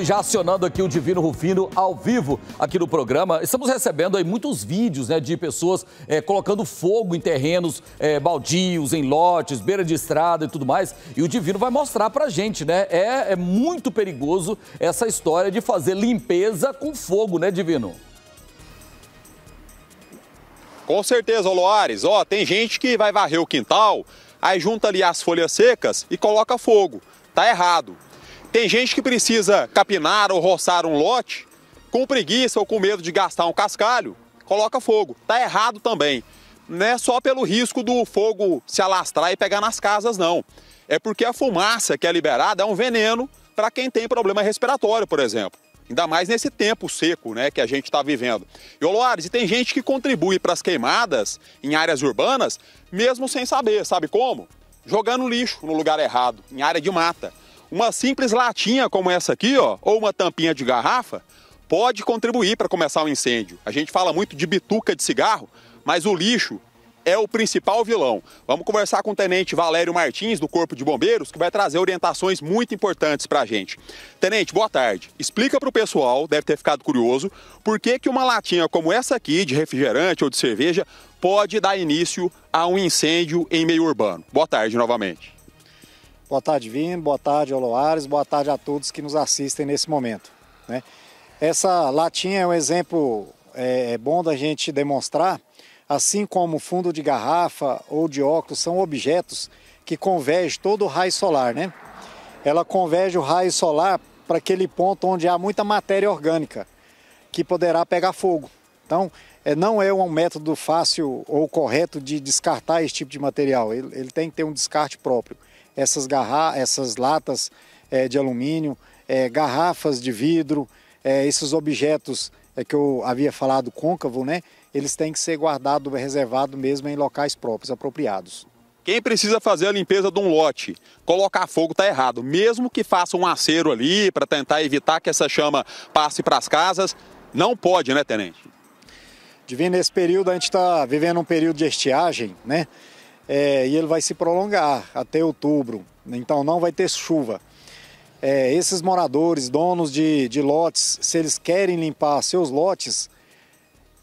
Já acionando aqui o Divino Rufino ao vivo aqui no programa, estamos recebendo aí muitos vídeos né, de pessoas é, colocando fogo em terrenos é, baldios, em lotes, beira de estrada e tudo mais. E o Divino vai mostrar pra gente, né? É, é muito perigoso essa história de fazer limpeza com fogo, né, Divino? Com certeza, Loares. Ó, tem gente que vai varrer o quintal, aí junta ali as folhas secas e coloca fogo. Tá errado. Tem gente que precisa capinar ou roçar um lote com preguiça ou com medo de gastar um cascalho, coloca fogo. Tá errado também. Não é só pelo risco do fogo se alastrar e pegar nas casas, não. É porque a fumaça que é liberada é um veneno para quem tem problema respiratório, por exemplo. Ainda mais nesse tempo seco né, que a gente está vivendo. E, Oloares, e tem gente que contribui para as queimadas em áreas urbanas, mesmo sem saber, sabe como? Jogando lixo no lugar errado, em área de mata. Uma simples latinha como essa aqui, ó, ou uma tampinha de garrafa, pode contribuir para começar um incêndio. A gente fala muito de bituca de cigarro, mas o lixo é o principal vilão. Vamos conversar com o tenente Valério Martins, do Corpo de Bombeiros, que vai trazer orientações muito importantes para a gente. Tenente, boa tarde. Explica para o pessoal, deve ter ficado curioso, por que, que uma latinha como essa aqui, de refrigerante ou de cerveja, pode dar início a um incêndio em meio urbano. Boa tarde novamente. Boa tarde, Vini. Boa tarde, Oloares. Boa tarde a todos que nos assistem nesse momento. Né? Essa latinha é um exemplo é, é bom da gente demonstrar, assim como fundo de garrafa ou de óculos são objetos que convergem todo o raio solar, né? Ela converge o raio solar para aquele ponto onde há muita matéria orgânica que poderá pegar fogo. Então, é, não é um método fácil ou correto de descartar esse tipo de material. Ele, ele tem que ter um descarte próprio essas, garra essas latas é, de alumínio, é, garrafas de vidro, é, esses objetos é, que eu havia falado côncavo, né? Eles têm que ser guardados, reservados mesmo em locais próprios, apropriados. Quem precisa fazer a limpeza de um lote, colocar fogo está errado. Mesmo que faça um acero ali para tentar evitar que essa chama passe para as casas, não pode, né, tenente? Divino, nesse período a gente está vivendo um período de estiagem, né? é, e ele vai se prolongar até outubro, então não vai ter chuva. É, esses moradores, donos de, de lotes, se eles querem limpar seus lotes,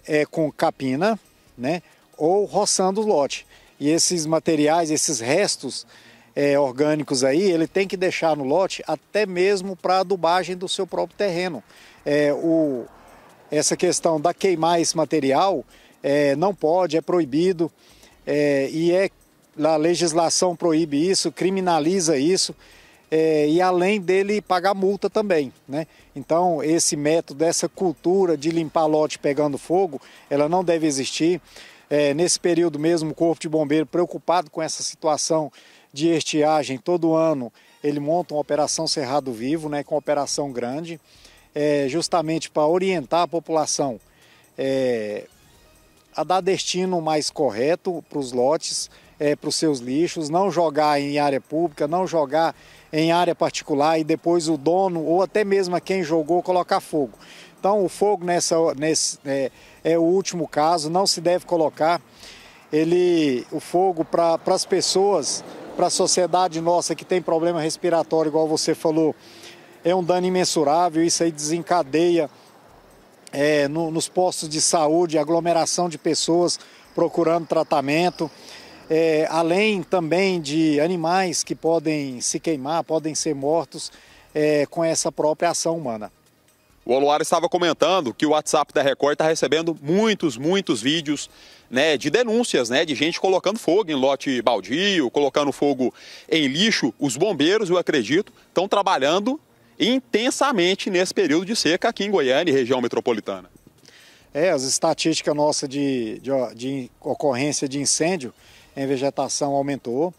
é com capina, né, ou roçando o lote. E esses materiais, esses restos é, orgânicos aí, ele tem que deixar no lote até mesmo para adubagem do seu próprio terreno. É, o, essa questão da queimar esse material é, não pode, é proibido é, e é a legislação proíbe isso, criminaliza isso. É, e além dele pagar multa também. Né? Então, esse método, essa cultura de limpar lote pegando fogo, ela não deve existir. É, nesse período mesmo, o Corpo de Bombeiro, preocupado com essa situação de estiagem, todo ano ele monta uma operação Cerrado Vivo, né, com operação grande, é, justamente para orientar a população é, a dar destino mais correto para os lotes, é, para os seus lixos, não jogar em área pública, não jogar em área particular e depois o dono ou até mesmo quem jogou colocar fogo. Então o fogo nessa, nesse, é, é o último caso, não se deve colocar ele, o fogo para as pessoas, para a sociedade nossa que tem problema respiratório, igual você falou, é um dano imensurável, isso aí desencadeia é, no, nos postos de saúde, aglomeração de pessoas procurando tratamento é, além também de animais que podem se queimar, podem ser mortos é, com essa própria ação humana. O Oluar estava comentando que o WhatsApp da Record está recebendo muitos, muitos vídeos né, de denúncias né, de gente colocando fogo em lote baldio, colocando fogo em lixo. Os bombeiros, eu acredito, estão trabalhando intensamente nesse período de seca aqui em Goiânia e região metropolitana. É, as estatísticas nossas de, de, de ocorrência de incêndio, em vegetação aumentou.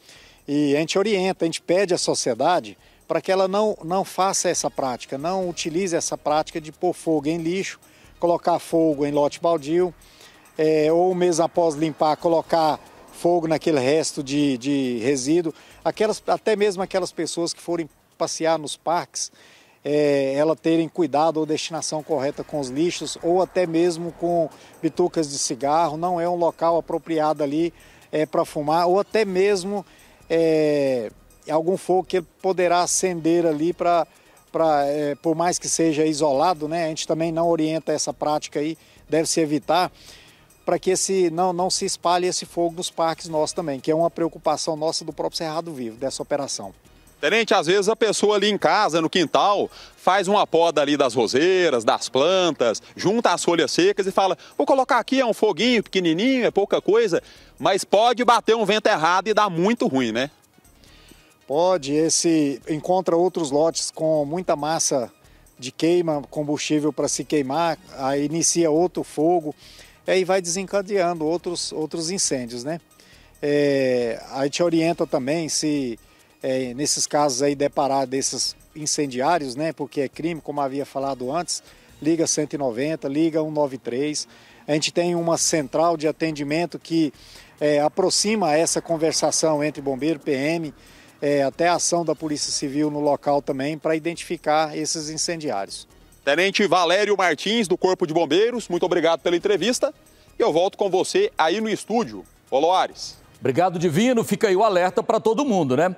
E a gente orienta, a gente pede à sociedade para que ela não, não faça essa prática, não utilize essa prática de pôr fogo em lixo, colocar fogo em lote baldio, é, ou mesmo após limpar, colocar fogo naquele resto de, de resíduo. Aquelas, até mesmo aquelas pessoas que forem passear nos parques, é, ela terem cuidado ou destinação correta com os lixos, ou até mesmo com bitucas de cigarro, não é um local apropriado ali é, para fumar, ou até mesmo é, algum fogo que ele poderá acender ali para, é, por mais que seja isolado, né? A gente também não orienta essa prática aí, deve se evitar para que esse, não, não se espalhe esse fogo nos parques nossos também, que é uma preocupação nossa do próprio Cerrado Vivo, dessa operação. Tenente, às vezes a pessoa ali em casa, no quintal, faz uma poda ali das roseiras, das plantas, junta as folhas secas e fala: vou colocar aqui, é um foguinho pequenininho, é pouca coisa, mas pode bater um vento errado e dar muito ruim, né? Pode, esse encontra outros lotes com muita massa de queima, combustível para se queimar, aí inicia outro fogo, aí vai desencadeando outros, outros incêndios, né? É, a gente orienta também se é, nesses casos aí deparar desses incendiários, né, porque é crime, como havia falado antes, liga 190, liga 193. A gente tem uma central de atendimento que é, aproxima essa conversação entre bombeiro, PM, é, até a ação da Polícia Civil no local também para identificar esses incendiários. Tenente Valério Martins, do Corpo de Bombeiros, muito obrigado pela entrevista. E eu volto com você aí no estúdio. Oloares. Obrigado, Divino. Fica aí o alerta para todo mundo, né?